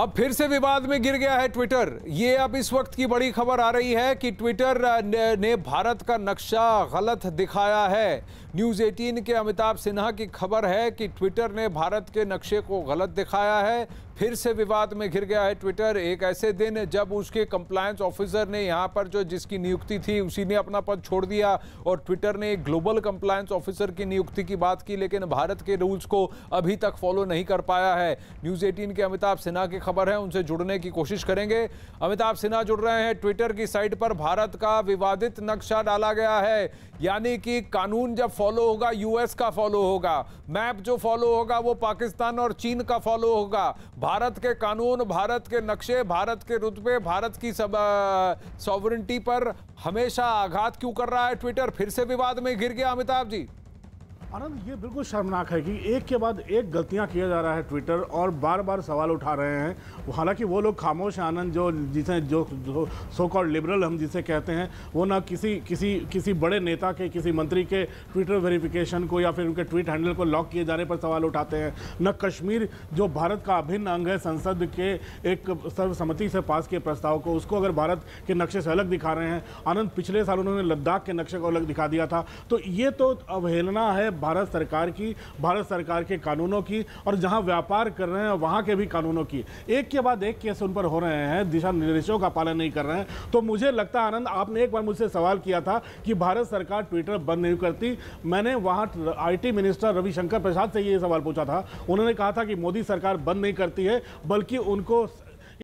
अब फिर से विवाद में गिर गया है ट्विटर ये अब इस वक्त की बड़ी खबर आ रही है कि ट्विटर ने भारत का नक्शा गलत दिखाया है न्यूज़ 18 के अमिताभ सिन्हा की खबर है कि ट्विटर ने भारत के नक्शे को गलत दिखाया है फिर से विवाद में घिर गया है ट्विटर एक ऐसे दिन जब उसके कंप्लायंस ऑफिसर ने यहाँ पर जो जिसकी नियुक्ति थी उसी ने अपना पद छोड़ दिया और ट्विटर ने एक ग्लोबल कंप्लायंस ऑफिसर की नियुक्ति की बात की लेकिन भारत के रूल्स को अभी तक फॉलो नहीं कर पाया है न्यूज़ एटीन के अमिताभ सिन्हा की खबर है उनसे जुड़ने की कोशिश करेंगे अमिताभ सिन्हा जुड़ रहे हैं ट्विटर की साइट पर भारत का विवादित नक्शा डाला गया है यानी कि कानून जब फॉलो होगा यूएस का फॉलो होगा मैप जो फॉलो होगा वो पाकिस्तान और चीन का फॉलो होगा भारत के कानून भारत के नक्शे भारत के रुतबे भारत की सब सॉवरिटी पर हमेशा आघात क्यों कर रहा है ट्विटर फिर से विवाद में घिर गया अमिताभ जी अनंत ये बिल्कुल शर्मनाक है कि एक के बाद एक गलतियां किया जा रहा है ट्विटर और बार बार सवाल उठा रहे हैं हालांकि वो लोग खामोश हैं आनंद जो जिसे जो, सो कॉल लिबरल हम जिसे कहते हैं वो ना किसी किसी किसी बड़े नेता के किसी मंत्री के ट्विटर वेरिफिकेशन को या फिर उनके ट्वीट हैंडल को लॉक किए जाने पर सवाल उठाते हैं न कश्मीर जो भारत का अभिन्न अंग है संसद के एक सर्वसम्मति से पास किए प्रस्ताव को उसको अगर भारत के नक्शे से अलग दिखा रहे हैं आनंद पिछले साल उन्होंने लद्दाख के नक्शे को अलग दिखा दिया था तो ये तो अवहेलना है भारत सरकार की भारत सरकार के कानूनों की और जहां व्यापार कर रहे हैं वहां के भी कानूनों की एक के बाद एक केस उन पर हो रहे हैं दिशा निर्देशों का पालन नहीं कर रहे हैं तो मुझे लगता आनंद आपने एक बार मुझसे सवाल किया था कि भारत सरकार ट्विटर बंद नहीं करती मैंने वहाँ आई मिनिस्टर रविशंकर प्रसाद से ये सवाल पूछा था उन्होंने कहा था कि मोदी सरकार बंद नहीं करती है बल्कि उनको